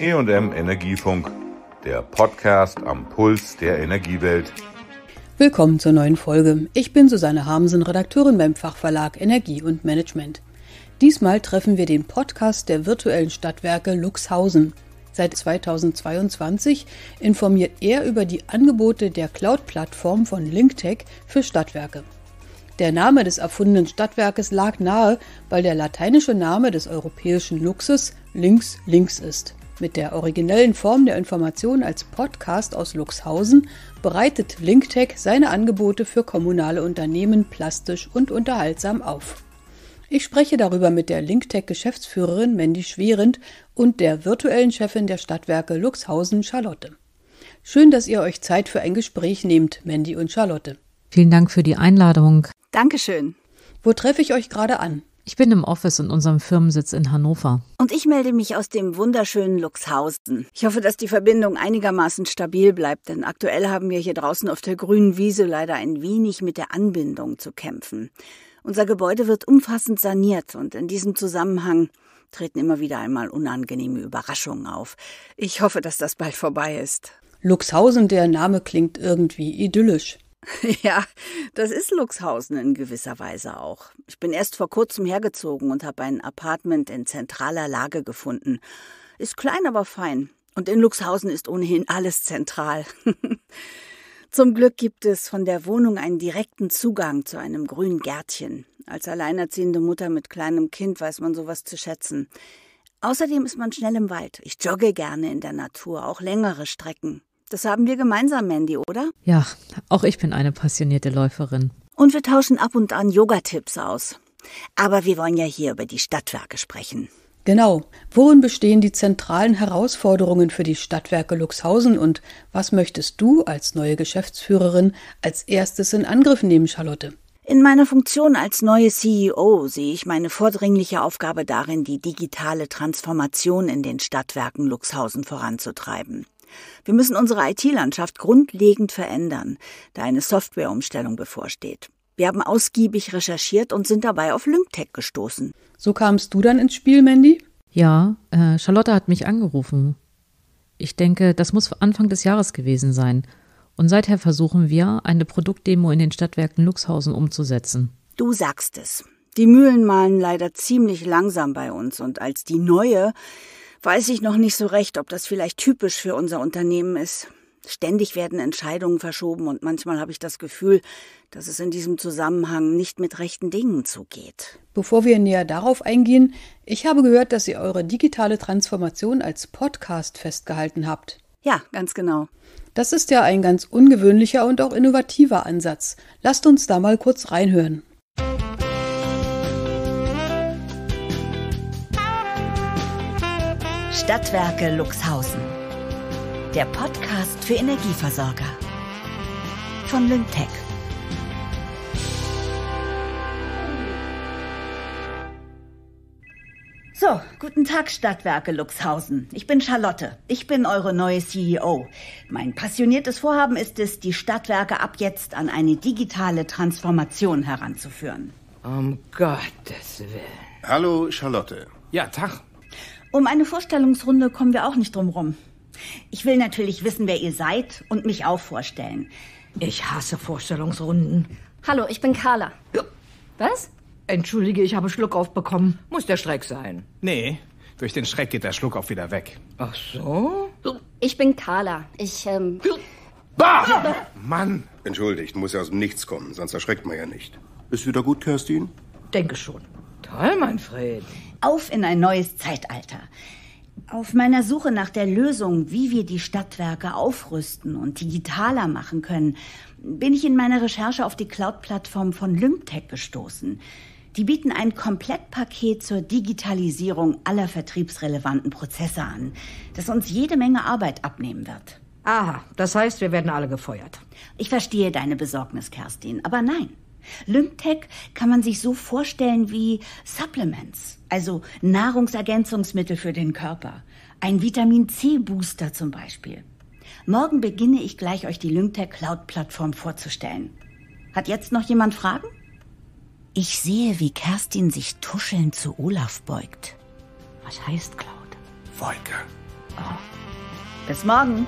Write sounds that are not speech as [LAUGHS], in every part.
EM Energiefunk, der Podcast am Puls der Energiewelt. Willkommen zur neuen Folge. Ich bin Susanne Hamsen, Redakteurin beim Fachverlag Energie und Management. Diesmal treffen wir den Podcast der virtuellen Stadtwerke Luxhausen. Seit 2022 informiert er über die Angebote der Cloud-Plattform von LinkTech für Stadtwerke. Der Name des erfundenen Stadtwerkes lag nahe, weil der lateinische Name des europäischen Luxus links links ist. Mit der originellen Form der Information als Podcast aus Luxhausen bereitet LinkTech seine Angebote für kommunale Unternehmen plastisch und unterhaltsam auf. Ich spreche darüber mit der LinkTech-Geschäftsführerin Mandy Schwerend und der virtuellen Chefin der Stadtwerke Luxhausen, Charlotte. Schön, dass ihr euch Zeit für ein Gespräch nehmt, Mandy und Charlotte. Vielen Dank für die Einladung. Dankeschön. Wo treffe ich euch gerade an? Ich bin im Office in unserem Firmensitz in Hannover. Und ich melde mich aus dem wunderschönen Luxhausen. Ich hoffe, dass die Verbindung einigermaßen stabil bleibt, denn aktuell haben wir hier draußen auf der grünen Wiese leider ein wenig mit der Anbindung zu kämpfen. Unser Gebäude wird umfassend saniert und in diesem Zusammenhang treten immer wieder einmal unangenehme Überraschungen auf. Ich hoffe, dass das bald vorbei ist. Luxhausen, der Name klingt irgendwie idyllisch. [LAUGHS] Ja, das ist Luxhausen in gewisser Weise auch. Ich bin erst vor kurzem hergezogen und habe ein Apartment in zentraler Lage gefunden. Ist klein, aber fein. Und in Luxhausen ist ohnehin alles zentral. [LAUGHS] Zum Glück gibt es von der Wohnung einen direkten Zugang zu einem grünen Gärtchen. Als alleinerziehende Mutter mit kleinem Kind weiß man sowas zu schätzen. Außerdem ist man schnell im Wald. Ich jogge gerne in der Natur, auch längere Strecken. Das haben wir gemeinsam, Mandy, oder? Ja, auch ich bin eine passionierte Läuferin. Und wir tauschen ab und an Yogatipps aus. Aber wir wollen ja hier über die Stadtwerke sprechen. Genau. Worin bestehen die zentralen Herausforderungen für die Stadtwerke Luxhausen und was möchtest du als neue Geschäftsführerin als erstes in Angriff nehmen, Charlotte? In meiner Funktion als neue CEO sehe ich meine vordringliche Aufgabe darin, die digitale Transformation in den Stadtwerken Luxhausen voranzutreiben. Wir müssen unsere IT-Landschaft grundlegend verändern, da eine Softwareumstellung bevorsteht. Wir haben ausgiebig recherchiert und sind dabei auf LinkTech gestoßen. So kamst du dann ins Spiel, Mandy? Ja, äh, Charlotte hat mich angerufen. Ich denke, das muss Anfang des Jahres gewesen sein. Und seither versuchen wir, eine Produktdemo in den Stadtwerken Luxhausen umzusetzen. Du sagst es. Die Mühlen malen leider ziemlich langsam bei uns und als die neue, weiß ich noch nicht so recht, ob das vielleicht typisch für unser Unternehmen ist. Ständig werden Entscheidungen verschoben und manchmal habe ich das Gefühl, dass es in diesem Zusammenhang nicht mit rechten Dingen zugeht. Bevor wir näher darauf eingehen, ich habe gehört, dass ihr eure digitale Transformation als Podcast festgehalten habt. Ja, ganz genau. Das ist ja ein ganz ungewöhnlicher und auch innovativer Ansatz. Lasst uns da mal kurz reinhören. Musik Stadtwerke Luxhausen. Der Podcast für Energieversorger von Lyngtech. So, guten Tag Stadtwerke Luxhausen. Ich bin Charlotte. Ich bin eure neue CEO. Mein passioniertes Vorhaben ist es, die Stadtwerke ab jetzt an eine digitale Transformation heranzuführen. Um Gottes Willen. Hallo Charlotte. Ja, Tag. Um eine Vorstellungsrunde kommen wir auch nicht drum rum. Ich will natürlich wissen, wer ihr seid und mich auch vorstellen. Ich hasse Vorstellungsrunden. Hallo, ich bin Carla. Ja. Was? Entschuldige, ich habe Schluckauf bekommen. Muss der Schreck sein. Nee, durch den Schreck geht der Schluckauf wieder weg. Ach so? Ich bin Carla. Ich, ähm... Bah! Ah! Mann! Entschuldigt, muss ja aus dem Nichts kommen, sonst erschreckt man ja nicht. Ist wieder gut, Kerstin? Denke schon. Toll, Manfred auf in ein neues Zeitalter. Auf meiner Suche nach der Lösung, wie wir die Stadtwerke aufrüsten und digitaler machen können, bin ich in meiner Recherche auf die Cloud-Plattform von Lymtech gestoßen. Die bieten ein Komplettpaket zur Digitalisierung aller vertriebsrelevanten Prozesse an, das uns jede Menge Arbeit abnehmen wird. Aha, das heißt, wir werden alle gefeuert. Ich verstehe deine Besorgnis, Kerstin, aber nein. Lymtech kann man sich so vorstellen wie Supplements, also Nahrungsergänzungsmittel für den Körper. Ein Vitamin C-Booster zum Beispiel. Morgen beginne ich gleich, euch die Lymtech Cloud-Plattform vorzustellen. Hat jetzt noch jemand Fragen? Ich sehe, wie Kerstin sich tuschelnd zu Olaf beugt. Was heißt Cloud? Wolke. Oh. Bis morgen.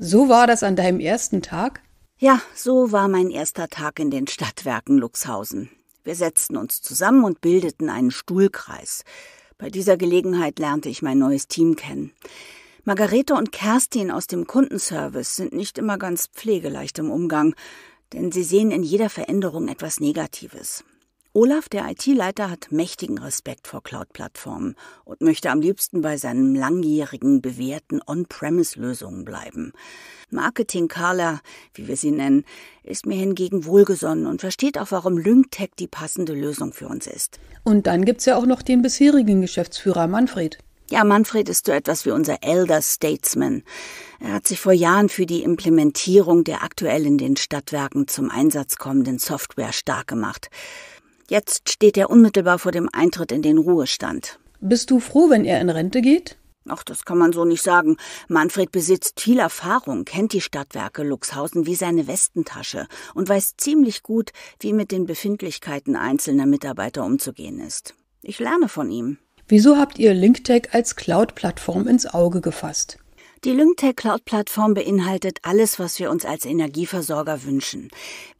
So war das an deinem ersten Tag? Ja, so war mein erster Tag in den Stadtwerken Luxhausen. Wir setzten uns zusammen und bildeten einen Stuhlkreis. Bei dieser Gelegenheit lernte ich mein neues Team kennen. Margarete und Kerstin aus dem Kundenservice sind nicht immer ganz pflegeleicht im Umgang, denn sie sehen in jeder Veränderung etwas Negatives. Olaf, der IT-Leiter, hat mächtigen Respekt vor Cloud-Plattformen und möchte am liebsten bei seinen langjährigen, bewährten On-Premise-Lösungen bleiben. Marketing Carla, wie wir sie nennen, ist mir hingegen wohlgesonnen und versteht auch, warum LyncTech die passende Lösung für uns ist. Und dann gibt's ja auch noch den bisherigen Geschäftsführer Manfred. Ja, Manfred ist so etwas wie unser Elder Statesman. Er hat sich vor Jahren für die Implementierung der aktuell in den Stadtwerken zum Einsatz kommenden Software stark gemacht. Jetzt steht er unmittelbar vor dem Eintritt in den Ruhestand. Bist du froh, wenn er in Rente geht? Ach, das kann man so nicht sagen. Manfred besitzt viel Erfahrung, kennt die Stadtwerke Luxhausen wie seine Westentasche und weiß ziemlich gut, wie mit den Befindlichkeiten einzelner Mitarbeiter umzugehen ist. Ich lerne von ihm. Wieso habt ihr LinkTech als Cloud-Plattform ins Auge gefasst? Die LyncTech Cloud-Plattform beinhaltet alles, was wir uns als Energieversorger wünschen.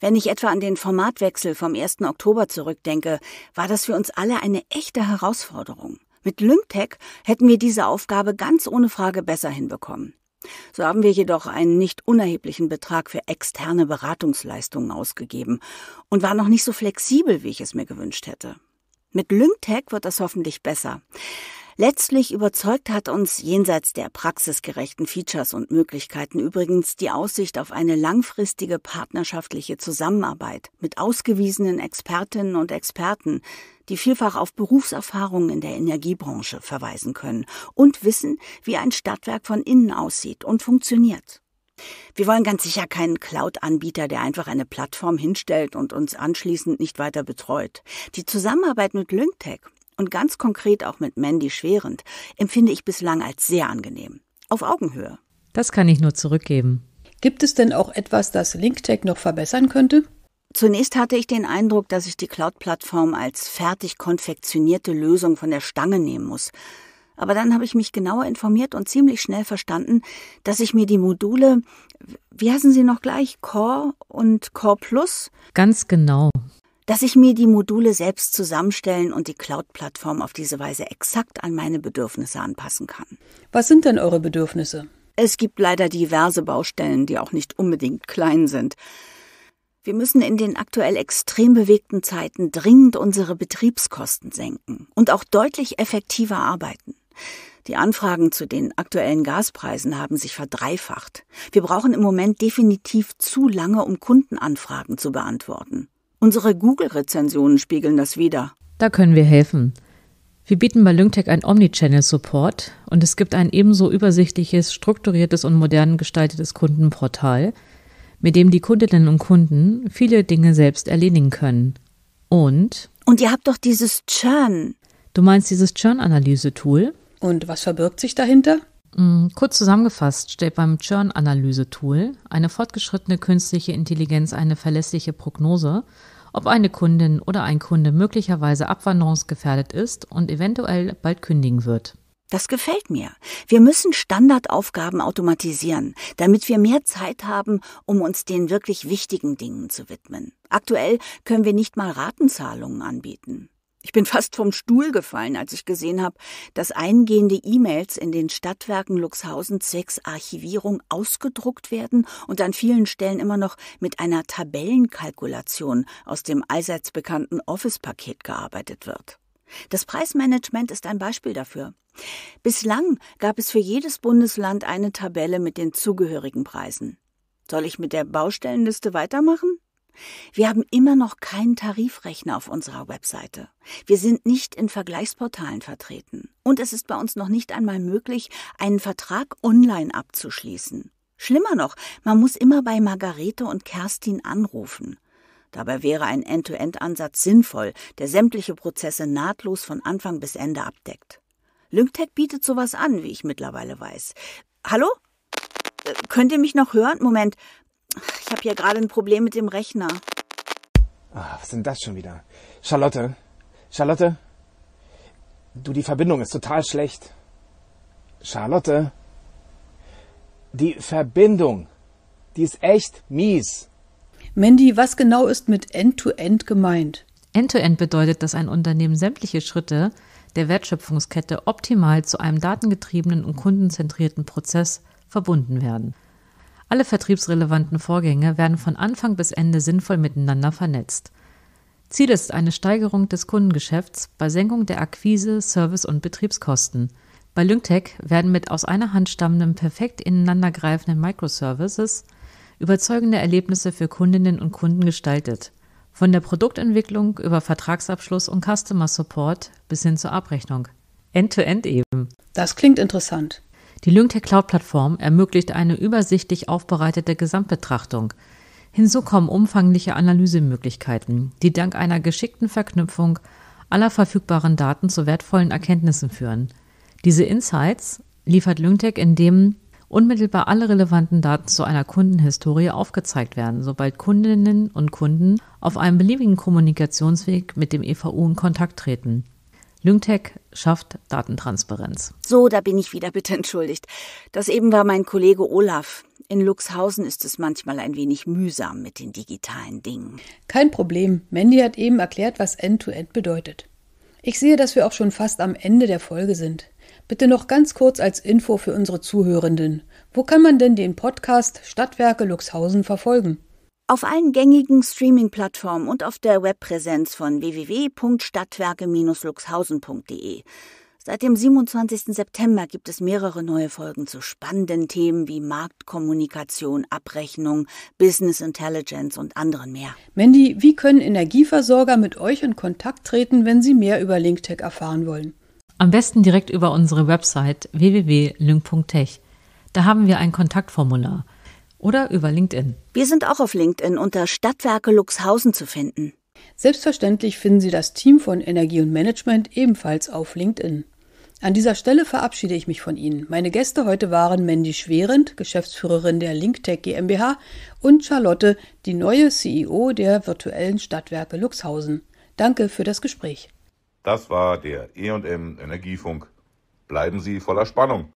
Wenn ich etwa an den Formatwechsel vom 1. Oktober zurückdenke, war das für uns alle eine echte Herausforderung. Mit LyncTech hätten wir diese Aufgabe ganz ohne Frage besser hinbekommen. So haben wir jedoch einen nicht unerheblichen Betrag für externe Beratungsleistungen ausgegeben und war noch nicht so flexibel, wie ich es mir gewünscht hätte. Mit LyncTech wird das hoffentlich besser. Letztlich überzeugt hat uns jenseits der praxisgerechten Features und Möglichkeiten übrigens die Aussicht auf eine langfristige partnerschaftliche Zusammenarbeit mit ausgewiesenen Expertinnen und Experten, die vielfach auf Berufserfahrungen in der Energiebranche verweisen können und wissen, wie ein Stadtwerk von innen aussieht und funktioniert. Wir wollen ganz sicher keinen Cloud-Anbieter, der einfach eine Plattform hinstellt und uns anschließend nicht weiter betreut. Die Zusammenarbeit mit LinkTech und ganz konkret auch mit Mandy Schwerend empfinde ich bislang als sehr angenehm. Auf Augenhöhe. Das kann ich nur zurückgeben. Gibt es denn auch etwas, das LinkTech noch verbessern könnte? Zunächst hatte ich den Eindruck, dass ich die Cloud-Plattform als fertig konfektionierte Lösung von der Stange nehmen muss. Aber dann habe ich mich genauer informiert und ziemlich schnell verstanden, dass ich mir die Module, wie heißen sie noch gleich, Core und Core Plus? Ganz genau dass ich mir die Module selbst zusammenstellen und die Cloud-Plattform auf diese Weise exakt an meine Bedürfnisse anpassen kann. Was sind denn eure Bedürfnisse? Es gibt leider diverse Baustellen, die auch nicht unbedingt klein sind. Wir müssen in den aktuell extrem bewegten Zeiten dringend unsere Betriebskosten senken und auch deutlich effektiver arbeiten. Die Anfragen zu den aktuellen Gaspreisen haben sich verdreifacht. Wir brauchen im Moment definitiv zu lange, um Kundenanfragen zu beantworten. Unsere Google-Rezensionen spiegeln das wider. Da können wir helfen. Wir bieten bei LyncTech einen Omnichannel-Support und es gibt ein ebenso übersichtliches, strukturiertes und modern gestaltetes Kundenportal, mit dem die Kundinnen und Kunden viele Dinge selbst erledigen können. Und? Und ihr habt doch dieses Churn. Du meinst dieses Churn-Analyse-Tool? Und was verbirgt sich dahinter? Mm, kurz zusammengefasst stellt beim Churn-Analyse-Tool eine fortgeschrittene künstliche Intelligenz eine verlässliche Prognose, ob eine Kundin oder ein Kunde möglicherweise abwanderungsgefährdet ist und eventuell bald kündigen wird. Das gefällt mir. Wir müssen Standardaufgaben automatisieren, damit wir mehr Zeit haben, um uns den wirklich wichtigen Dingen zu widmen. Aktuell können wir nicht mal Ratenzahlungen anbieten. Ich bin fast vom Stuhl gefallen, als ich gesehen habe, dass eingehende E-Mails in den Stadtwerken Luxhausen zwecks Archivierung ausgedruckt werden und an vielen Stellen immer noch mit einer Tabellenkalkulation aus dem allseits bekannten Office-Paket gearbeitet wird. Das Preismanagement ist ein Beispiel dafür. Bislang gab es für jedes Bundesland eine Tabelle mit den zugehörigen Preisen. Soll ich mit der Baustellenliste weitermachen? Wir haben immer noch keinen Tarifrechner auf unserer Webseite. Wir sind nicht in Vergleichsportalen vertreten. Und es ist bei uns noch nicht einmal möglich, einen Vertrag online abzuschließen. Schlimmer noch, man muss immer bei Margarete und Kerstin anrufen. Dabei wäre ein End-to-End-Ansatz sinnvoll, der sämtliche Prozesse nahtlos von Anfang bis Ende abdeckt. LinkTech bietet sowas an, wie ich mittlerweile weiß. Hallo? Äh, könnt ihr mich noch hören? Moment, ich habe hier gerade ein Problem mit dem Rechner. Ah, was sind das schon wieder? Charlotte, Charlotte, du, die Verbindung ist total schlecht. Charlotte, die Verbindung, die ist echt mies. Mandy, was genau ist mit End-to-End -End gemeint? End-to-End -End bedeutet, dass ein Unternehmen sämtliche Schritte der Wertschöpfungskette optimal zu einem datengetriebenen und kundenzentrierten Prozess verbunden werden. Alle vertriebsrelevanten Vorgänge werden von Anfang bis Ende sinnvoll miteinander vernetzt. Ziel ist eine Steigerung des Kundengeschäfts bei Senkung der Akquise, Service und Betriebskosten. Bei LinkTech werden mit aus einer Hand stammenden, perfekt ineinandergreifenden Microservices überzeugende Erlebnisse für Kundinnen und Kunden gestaltet. Von der Produktentwicklung über Vertragsabschluss und Customer Support bis hin zur Abrechnung. End-to-end -end eben. Das klingt interessant. Die LyncTech Cloud-Plattform ermöglicht eine übersichtlich aufbereitete Gesamtbetrachtung. Hinzu kommen umfangliche Analysemöglichkeiten, die dank einer geschickten Verknüpfung aller verfügbaren Daten zu wertvollen Erkenntnissen führen. Diese Insights liefert LyncTech, indem unmittelbar alle relevanten Daten zu einer Kundenhistorie aufgezeigt werden, sobald Kundinnen und Kunden auf einem beliebigen Kommunikationsweg mit dem EVU in Kontakt treten. Lyngtech schafft Datentransparenz. So, da bin ich wieder, bitte entschuldigt. Das eben war mein Kollege Olaf. In Luxhausen ist es manchmal ein wenig mühsam mit den digitalen Dingen. Kein Problem. Mandy hat eben erklärt, was End-to-End -End bedeutet. Ich sehe, dass wir auch schon fast am Ende der Folge sind. Bitte noch ganz kurz als Info für unsere Zuhörenden. Wo kann man denn den Podcast Stadtwerke Luxhausen verfolgen? Auf allen gängigen Streaming-Plattformen und auf der Webpräsenz von www.stadtwerke-luxhausen.de. Seit dem 27. September gibt es mehrere neue Folgen zu spannenden Themen wie Marktkommunikation, Abrechnung, Business Intelligence und anderen mehr. Mandy, wie können Energieversorger mit euch in Kontakt treten, wenn sie mehr über LinkTech erfahren wollen? Am besten direkt über unsere Website www.link.tech. Da haben wir ein Kontaktformular oder über LinkedIn. Wir sind auch auf LinkedIn unter Stadtwerke Luxhausen zu finden. Selbstverständlich finden Sie das Team von Energie und Management ebenfalls auf LinkedIn. An dieser Stelle verabschiede ich mich von Ihnen. Meine Gäste heute waren Mandy Schwerend, Geschäftsführerin der LinkTech GmbH, und Charlotte, die neue CEO der virtuellen Stadtwerke Luxhausen. Danke für das Gespräch. Das war der EM Energiefunk. Bleiben Sie voller Spannung.